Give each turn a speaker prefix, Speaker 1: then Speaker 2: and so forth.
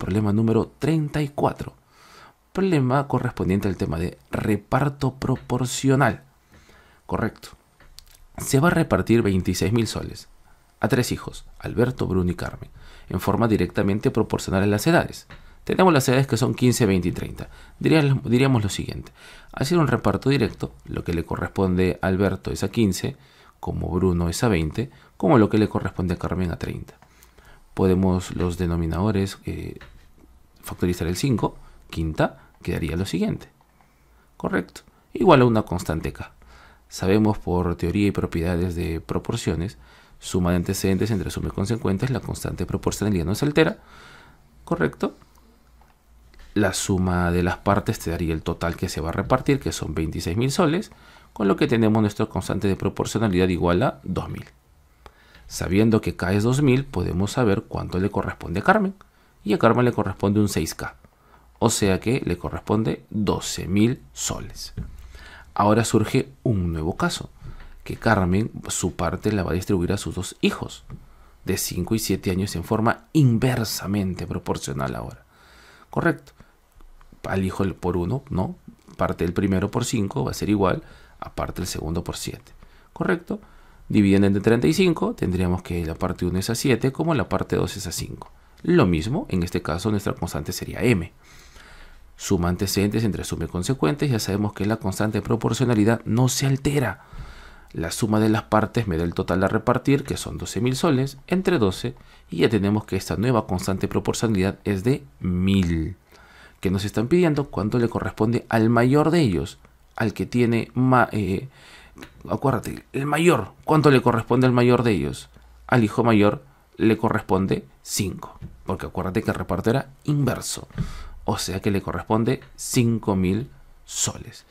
Speaker 1: Problema número 34. Problema correspondiente al tema de reparto proporcional. Correcto. Se va a repartir 26 mil soles a tres hijos, Alberto, Bruno y Carmen, en forma directamente proporcional a las edades. Tenemos las edades que son 15, 20 y 30. Diríamos, diríamos lo siguiente. Hacer un reparto directo, lo que le corresponde a Alberto es a 15, como Bruno es a 20, como lo que le corresponde a Carmen a 30 podemos los denominadores eh, factorizar el 5, quinta, quedaría lo siguiente. Correcto. Igual a una constante k. Sabemos por teoría y propiedades de proporciones, suma de antecedentes entre suma y consecuentes, la constante de proporcionalidad no se altera. Correcto. La suma de las partes te daría el total que se va a repartir, que son 26.000 soles, con lo que tenemos nuestra constante de proporcionalidad igual a 2.000. Sabiendo que K es 2000, podemos saber cuánto le corresponde a Carmen. Y a Carmen le corresponde un 6K. O sea que le corresponde 12.000 soles. Ahora surge un nuevo caso, que Carmen su parte la va a distribuir a sus dos hijos, de 5 y 7 años en forma inversamente proporcional ahora. Correcto. Al hijo por 1, ¿no? Parte del primero por 5 va a ser igual a parte del segundo por 7. ¿Correcto? Dividiendo entre 35, tendríamos que la parte 1 es a 7, como la parte 2 es a 5. Lo mismo, en este caso nuestra constante sería m. Suma antecedentes entre suma y consecuentes, ya sabemos que la constante de proporcionalidad no se altera. La suma de las partes me da el total a repartir, que son 12.000 soles, entre 12, y ya tenemos que esta nueva constante de proporcionalidad es de 1.000, que nos están pidiendo cuánto le corresponde al mayor de ellos, al que tiene más acuérdate, el mayor, ¿cuánto le corresponde al mayor de ellos? Al hijo mayor le corresponde 5, porque acuérdate que el reparto era inverso, o sea que le corresponde 5.000 soles.